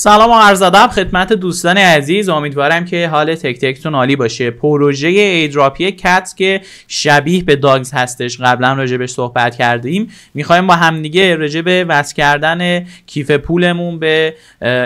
سلام و عرض ادب خدمت دوستان عزیز امیدوارم که حال تک تکتون عالی باشه پروژه ایدراپی کت که شبیه به داگز هستش قبلا بهش صحبت کردیم میخوایم با همدیگه راجع به وصل کردن کیف پولمون به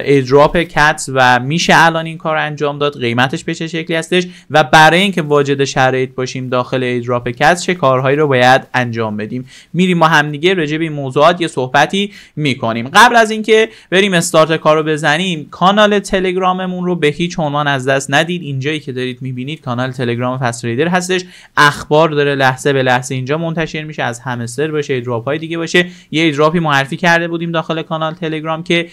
ایدراپ کت و میشه الان این کار انجام داد قیمتش به چه شکلی هستش و برای اینکه واجد شرایط باشیم داخل ایدراپ کت چه کارهایی رو باید انجام بدیم میریم با همدیگه راجع به این موضوعات یه صحبتی میکنیم قبل از اینکه بریم استارت کار رو بزنیم کانال تلگراممون رو به هیچ عنوان از دست ندید اینجایی که دارید میبینید کانال تلگرام فستریدر هستش اخبار داره لحظه به لحظه اینجا منتشر میشه از همستر باشه ایدراپ های دیگه باشه یه ایدراپی معرفی کرده بودیم داخل کانال تلگرام که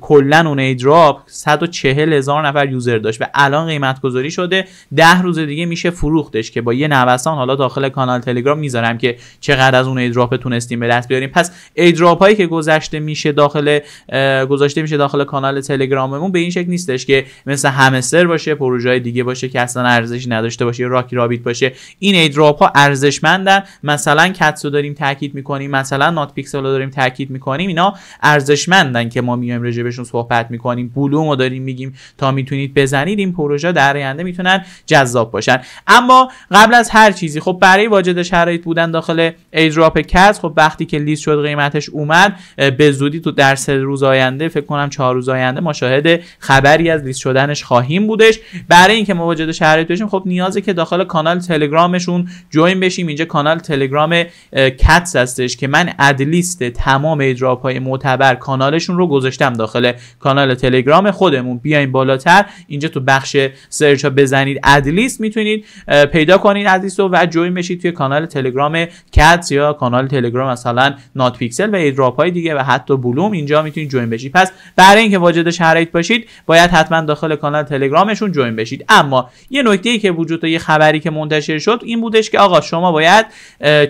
کلا اون ایدراپ 140 هزار نفر یوزر داشت و الان قیمت گذاری شده 10 روز دیگه میشه فروختش که با یه نوسان حالا داخل کانال تلگرام میذارم که چقدر از اون ایدراپ تونستیم به دست بیاریم پس ایدراپ که گذشته میشه داخل گذاشته میشه داخل کانال کانال تلگراممون به این شکل نیستش که مثل همستر باشه پروژه دیگه باشه که اصلا ارزشی نداشته باشه راکی رابیت باشه این ایدراپ ها ارزشمندن مثلا کتسو داریم تاکید میکنیم مثلا نات پیکسل رو داریم تاکید میکنیم اینا ارزشمندن که ما میایم راجع بهشون صحبت میکنیم بلوم رو داریم میگیم تا میتونید بزنید این پروژه در آینده میتونن جذاب باشن اما قبل از هر چیزی خب برای واجد شرایط بودن داخل ایدراپ کس خب وقتی که لیست شد قیمتش اومد به زودی تو در سه روز آینده فکر کنم چهار روز آینده ما شاهد خبری از لیست شدنش خواهیم بودش برای اینکه مواجده شرایط بشیم خب نیازه که داخل کانال تلگرامشون جوین بشیم اینجا کانال تلگرام کتس هستش که من ادلیست تمام ایدراپ های معتبر کانالشون رو گذاشتم داخل کانال تلگرام خودمون بیاین بالاتر اینجا تو بخش سرچ ها بزنید ادلیست میتونید پیدا کنید ادلیست رو و جوین بشید توی کانال تلگرام کتس یا کانال تلگرام مثلا نات پیکسل و ایدراپ های دیگه و حتی بلوم اینجا میتونید جوین بشید پس برای که واجد شرایط باشید باید حتما داخل کانال تلگرامشون جوین بشید اما یه نکته ای که وجود یه خبری که منتشر شد این بودش که آقا شما باید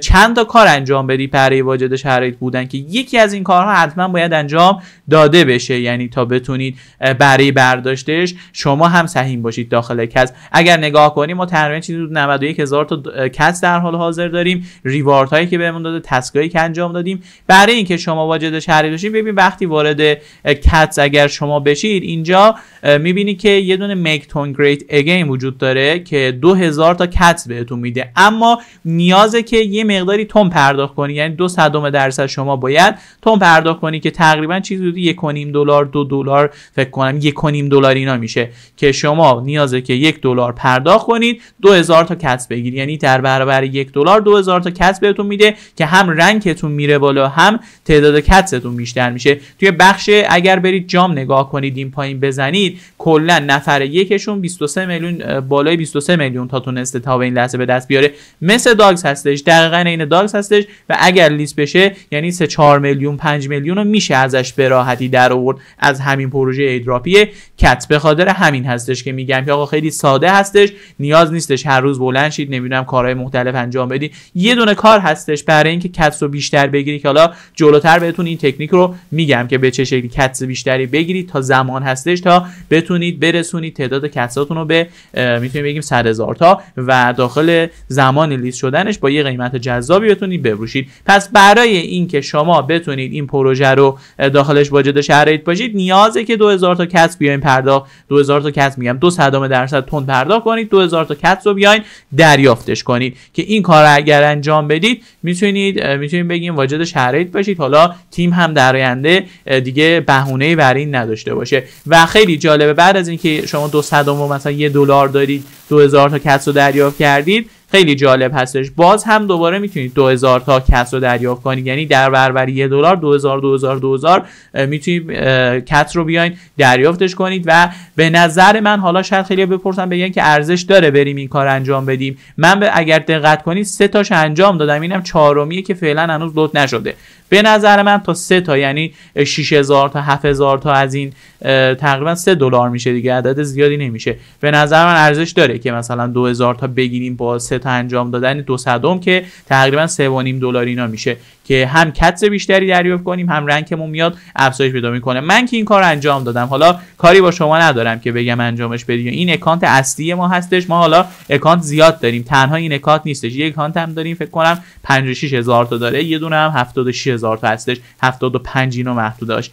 چند تا کار انجام بدی برای واجد شرایط بودن که یکی از این کارها حتما باید انجام داده بشه یعنی تا بتونید برای برداشتش شما هم سهیم باشید داخل کس اگر نگاه کنیم ما تقریبا چیزی حدود تا کس در حال حاضر داریم ریوارد هایی که بهمون داده که انجام دادیم برای اینکه شما واجد شرایط بشید ببین وقتی وارد کتس اگر شما بشید اینجا میبینی که یه دونه make tone great again وجود داره که 2000 تا کتس بهتون میده اما نیازه که یه مقداری تون پرداخت کنی یعنی دو صدم درصد شما باید تون پرداخت کنی که تقریبا چیزی حدود 1.5 دلار دو دلار فکر کنم یک دلار اینا میشه که شما نیازه که یک دلار پرداخت کنید 2000 تا کتس بگیرید یعنی در برابر یک دلار 2000 تا کتس بهتون میده که هم رنگتون میره بالا هم تعداد کتستون بیشتر میشه توی بخش اگر برید جام نگاه کنید این پایین بزنید کلا نفر یکشون 23 میلیون بالای 23 میلیون تا تونسته تا به این لحظه به دست بیاره مثل داگز هستش دقیقا این داگز هستش و اگر لیست بشه یعنی 3 4 میلیون 5 میلیون رو میشه ازش به راحتی در آورد از همین پروژه ایدراپی کت به خاطر همین هستش که میگم که آقا خیلی ساده هستش نیاز نیستش هر روز بلند شید نمیدونم کارهای مختلف انجام بدی یه دونه کار هستش برای اینکه کتس رو بیشتر بگیری که حالا جلوتر بهتون این تکنیک رو میگم که به چه شکلی بیشتری بگیرید تا زمان هستش تا بتونید برسونید تعداد کساتون رو به میتونیم بگیم 100 هزار تا و داخل زمان لیست شدنش با یه قیمت جذابی بتونید بفروشید پس برای اینکه شما بتونید این پروژه رو داخلش واجد شرایط باشید نیازه که 2000 تا کس بیاین پرداخت 2000 تا کس میگم دو صدام درصد تون پرداخت کنید 2000 تا کس رو بیاین دریافتش کنید که این کار اگر انجام بدید میتونید میتونیم بگیم واجد شرایط باشید حالا تیم هم در آینده دیگه بهونه برای نداشته باشه و خیلی جالبه بعد از اینکه شما دو صدم و مثلا یه دلار دارید 2000 تا کس رو دریافت کردید خیلی جالب هستش باز هم دوباره میتونید 2000 تا کس رو دریافت کنید یعنی در برابر 1 دلار 2000 2000 2000 میتونید کت رو بیاین دریافتش کنید و به نظر من حالا شاید خیلی بپرسن بگن یعنی که ارزش داره بریم این کار انجام بدیم من به اگر دقت کنید سه تاش انجام دادم اینم چهارمیه که فعلا هنوز لوت نشده به نظر من تا سه تا یعنی 6000 تا 7000 تا از این تقریبا 3 دلار میشه دیگه عدد زیادی نمیشه به نظر من ارزش داره که مثلا 2000 تا بگیریم با سه تا انجام دادن دو صدم که تقریبا 3.5 دلار اینا میشه که هم کتز بیشتری دریافت کنیم هم رنکمون میاد افزایش پیدا میکنه من که این کار انجام دادم حالا کاری با شما ندارم که بگم انجامش بدی این اکانت اصلی ما هستش ما حالا اکانت زیاد داریم تنها این اکانت نیستش یک اکانت هم داریم فکر کنم 56 هزار تا داره یه دونه هم 76 هزار تا هستش 75 اینو محدوداش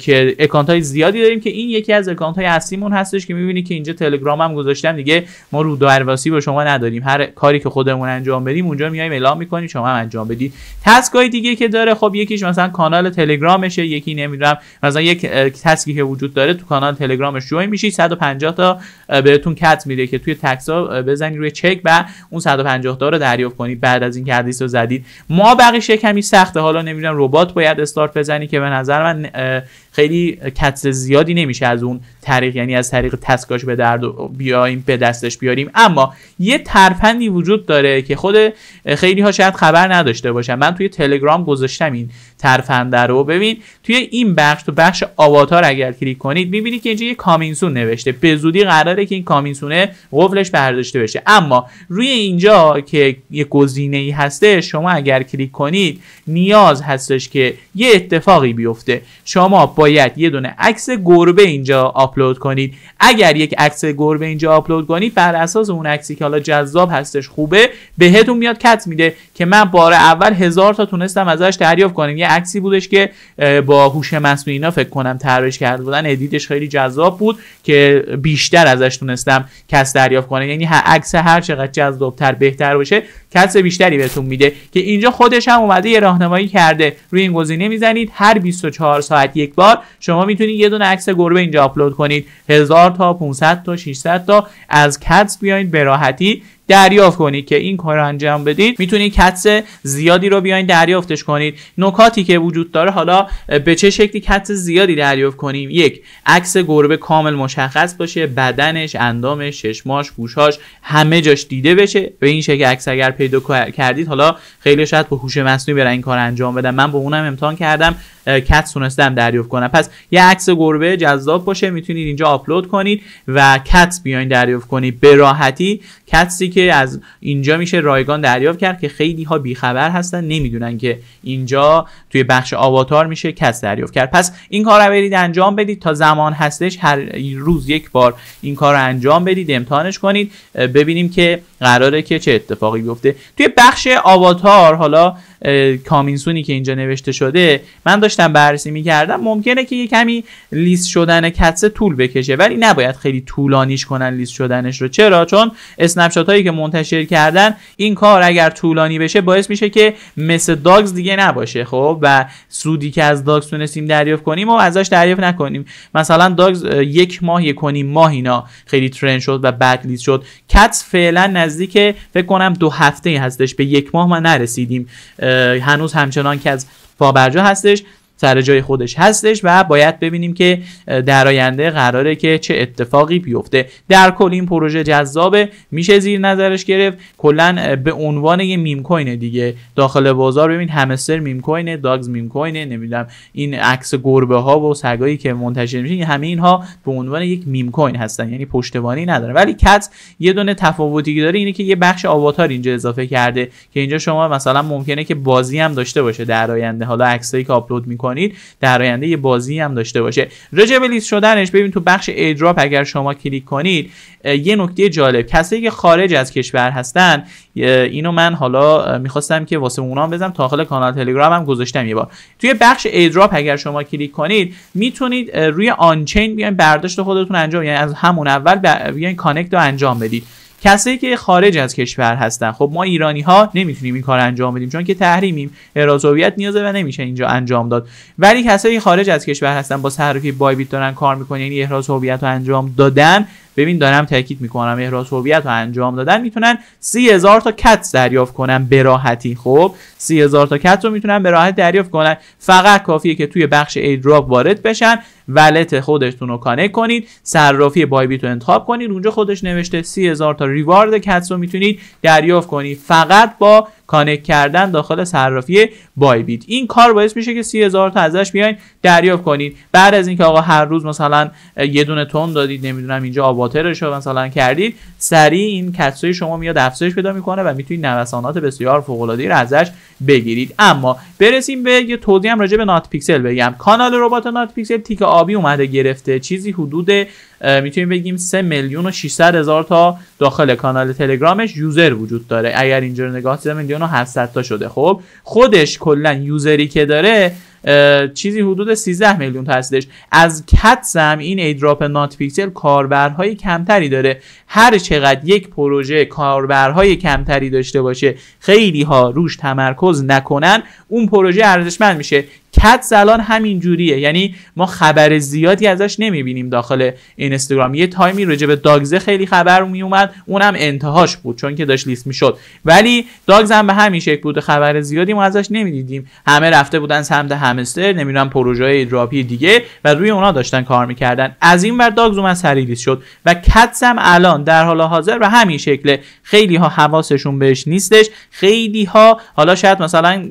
که اکانت های زیادی داریم که این یکی از اکانت های اصلیمون هستش که میبینی که اینجا تلگرام هم گذاشتم دیگه ما رو درواسی با شما نداریم هر کاری که خودمون انجام بدیم اونجا میایم اعلام میکنیم شما هم انجام بدید تسکای دیگه که داره خب یکیش مثلا کانال تلگرامشه یکی نمیدونم مثلا یک تسکی که وجود داره تو کانال تلگرامش جوین میشی 150 تا بهتون کت میده که توی تکسا بزنید روی چک و اون 150 تا رو دریافت کنید بعد از این که رو زدید ما بقیش کمی سخته حالا نمیدونم ربات باید استارت بزنی که به نظر من خیلی کتز زیادی نمیشه از اون طریق یعنی از طریق تسکاش به درد بیایم به دستش بیاریم اما یه ترفندی وجود داره که خود خیلی ها شاید خبر نداشته باشن من توی تلگرام گذاشتم این ترفنده رو ببین توی این بخش تو بخش آواتار اگر کلیک کنید میبینید که اینجا یه کامینسون نوشته به زودی قراره که این کامینسونه قفلش برداشته بشه اما روی اینجا که یه گزینه ای هسته شما اگر کلیک کنید نیاز هستش که یه اتفاقی بیفته شما باید یه دونه عکس گربه اینجا آپلود کنید اگر یک عکس گربه اینجا آپلود کنید بر اساس اون عکسی که حالا جذاب هستش خوبه بهتون میاد کت میده که من بار اول هزار تا تونستم ازش دریافت کنم یه عکسی بودش که با هوش مصنوعی اینا فکر کنم طراحیش کرده بودن ادیتش خیلی جذاب بود که بیشتر ازش تونستم کس دریافت کنه یعنی عکس هر چقدر جذابتر بهتر باشه کس بیشتری بهتون میده که اینجا خودش هم اومده یه راهنمایی کرده روی این گزینه میزنید هر 24 ساعت یک بار شما میتونید یه دونه عکس گربه اینجا آپلود کنید 1000 تا 500 تا 600 تا از کدس بیاین به راحتی دریافت کنید که این کار رو انجام بدید میتونید کتس زیادی رو بیاین دریافتش کنید نکاتی که وجود داره حالا به چه شکلی کتس زیادی دریافت کنیم یک عکس گربه کامل مشخص باشه بدنش اندامش ششماش. گوشاش همه جاش دیده بشه به این شکل عکس اگر پیدا کردید حالا خیلی شاید به هوش مصنوعی برن این کار انجام بدن من با اونم امتحان کردم کت تونستم دریافت کنم پس یه عکس گربه جذاب باشه میتونید اینجا آپلود کنید و کت بیاین دریافت کنید به راحتی کتسی که از اینجا میشه رایگان دریافت کرد که خیلی ها بیخبر هستن نمیدونن که اینجا توی بخش آواتار میشه کس دریافت کرد پس این کار رو برید انجام بدید تا زمان هستش هر روز یک بار این کار رو انجام بدید امتحانش کنید ببینیم که قراره که چه اتفاقی بیفته توی بخش آواتار حالا کامینسونی که اینجا نوشته شده من داشتم بررسی میکردم ممکنه که یه کمی لیست شدن کتسه طول بکشه ولی نباید خیلی طولانیش کنن لیست شدنش رو چرا چون اسنپ هایی که منتشر کردن این کار اگر طولانی بشه باعث میشه که مثل داگز دیگه نباشه خب و سودی که از داگز تونستیم دریافت کنیم و ازش دریافت نکنیم مثلا داگز یک ماه یک کنیم ماه اینا خیلی ترن شد و بعد لیست شد کتس فعلا نزدیک فکر کنم دو هفته هستش به یک ماه ما نرسیدیم هنوز همچنان که از پابرجا هستش سر جای خودش هستش و باید ببینیم که در آینده قراره که چه اتفاقی بیفته در کل این پروژه جذابه میشه زیر نظرش گرفت کلا به عنوان یه میم کوین دیگه داخل بازار ببین همستر میم کوین داگز میم کوین نمیدونم این عکس گربه ها و سگایی که منتشر میشه همه اینها به عنوان یک میم کوین هستن یعنی پشتوانی نداره ولی کت یه دونه تفاوتی داره اینه که یه بخش آواتار اینجا اضافه کرده که اینجا شما مثلا ممکنه که بازی هم داشته باشه در آینده حالا عکسایی که آپلود میکنه در آینده یه بازی هم داشته باشه راجع به لیست شدنش ببین تو بخش ایدراپ اگر شما کلیک کنید یه نکته جالب کسایی که خارج از کشور هستن اینو من حالا میخواستم که واسه اونام بزنم داخل کانال تلگرام هم گذاشتم یه بار توی بخش ایدراپ اگر شما کلیک کنید میتونید روی آنچین بیان برداشت خودتون انجام یعنی از همون اول بیاین کانکت رو انجام بدید کسایی که خارج از کشور هستن خب ما ایرانی ها نمیتونیم این کار انجام بدیم چون که تحریمیم احراز هویت نیازه و نمیشه اینجا انجام داد ولی کسایی خارج از کشور هستن با صرفی بایبیت دارن کار میکنن یعنی احراز هویت رو انجام دادن ببین دارم تاکید میکنم احراز هویت رو انجام دادن میتونن سی هزار تا کت دریافت کنن به راحتی خب سی هزار تا کت رو میتونن به راحتی دریافت کنن فقط کافیه که توی بخش ایدراپ وارد بشن ولت خودتون رو کانک کنید صرافی بای بیت رو انتخاب کنید اونجا خودش نوشته سی هزار تا ریوارد کتس رو میتونید دریافت کنید فقط با کانکت کردن داخل صرافی بای بیت این کار باعث میشه که 30000 تا ازش بیاین دریافت کنید بعد از اینکه آقا هر روز مثلا یه دونه تون دادید نمیدونم اینجا آواترش رو مثلا کردید سریع این کتسای شما میاد افزایش پیدا میکنه و میتونید نوسانات بسیار فوق العاده رو ازش بگیرید اما برسیم به یه توضیح هم راجع به نات پیکسل بگم کانال ربات نات پیکسل تیک آبی اومده گرفته چیزی حدود میتونیم بگیم 3 میلیون و 600 هزار تا داخل کانال تلگرامش یوزر وجود داره اگر اینجا نگاه سیده میلیون 700 تا شده خب خودش کلا یوزری که داره چیزی حدود 13 میلیون تا هستش از کتسم این ایدراپ نات پیکسل کاربرهای کمتری داره هر چقدر یک پروژه کاربرهای کمتری داشته باشه خیلی ها روش تمرکز نکنن اون پروژه ارزشمند میشه کتز الان همین جوریه یعنی ما خبر زیادی ازش نمیبینیم داخل اینستاگرام یه تایمی رجب داگزه خیلی خبر میومد اونم انتهاش بود چون که داشت لیست میشد ولی داگز هم به همین شکل بود خبر زیادی ما ازش نمیدیدیم همه رفته بودن سمت همستر نمیدونم پروژه دراپی دیگه و روی اونا داشتن کار میکردن از این ور داگز اومد سری لیست شد و کتز هم الان در حال حاضر و همین شکله خیلی ها حواسشون بهش نیستش خیلی ها حالا شاید مثلا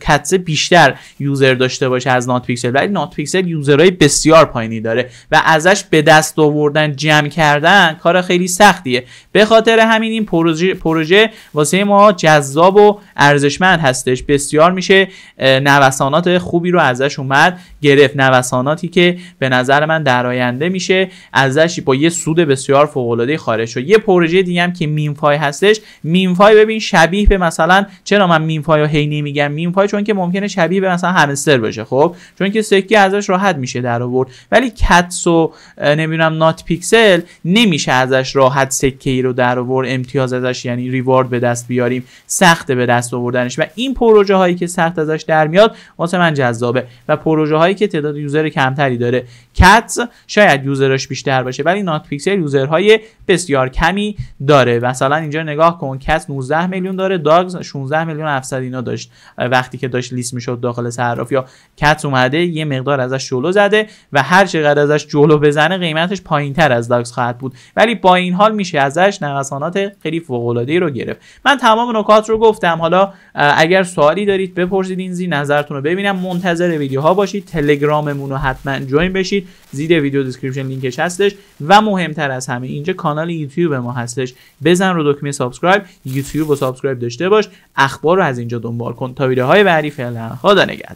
کتز بیشتر یوزر داشته باشه از نات پیکسل ولی نات پیکسل یوزرهای بسیار پایینی داره و ازش به دست آوردن جمع کردن کار خیلی سختیه به خاطر همین این پروژه پروژه واسه ما جذاب و ارزشمند هستش بسیار میشه نوسانات خوبی رو ازش اومد گرفت نوساناتی که به نظر من در آینده میشه ازش با یه سود بسیار فوق العاده خارج شد یه پروژه دیگه هم که میمفای هستش میمفای ببین شبیه به مثلا چرا من میمفای رو هی نمیگم میمفای چون که ممکنه شبیه به مثلا همستر منتظر بشه خب چون که سکه ازش راحت میشه در آورد ولی کتس و نمیدونم نات پیکسل نمیشه ازش راحت سکه ای رو در آورد امتیاز ازش یعنی ریوارد به دست بیاریم سخت به دست آوردنش و این پروژه هایی که سخت ازش در میاد واسه من جذابه و پروژه هایی که تعداد یوزر کمتری داره کتس شاید یوزرش بیشتر باشه ولی نات پیکسل یوزرهای بسیار کمی داره مثلا اینجا نگاه کن کتس 19 میلیون داره داگز 16 میلیون 700 اینا داشت وقتی که داشت لیست میشد داخل صرافی کت اومده یه مقدار ازش جلو زده و هر چقدر ازش جلو بزنه قیمتش تر از داکس خواهد بود ولی با این حال میشه ازش نوسانات خیلی فوق رو گرفت من تمام نکات رو گفتم حالا اگر سوالی دارید بپرسید این زی نظرتون رو ببینم منتظر ویدیوها باشید تلگراممون رو حتما جوین بشید زیر ویدیو دیسکریپشن لینکش هستش و مهمتر از همه اینجا کانال یوتیوب ما هستش بزن رو دکمه سابسکرایب یوتیوب رو سابسکرایب داشته باش اخبار رو از اینجا دنبال کن تا ویدیوهای بعدی فعلا خدا نگهدار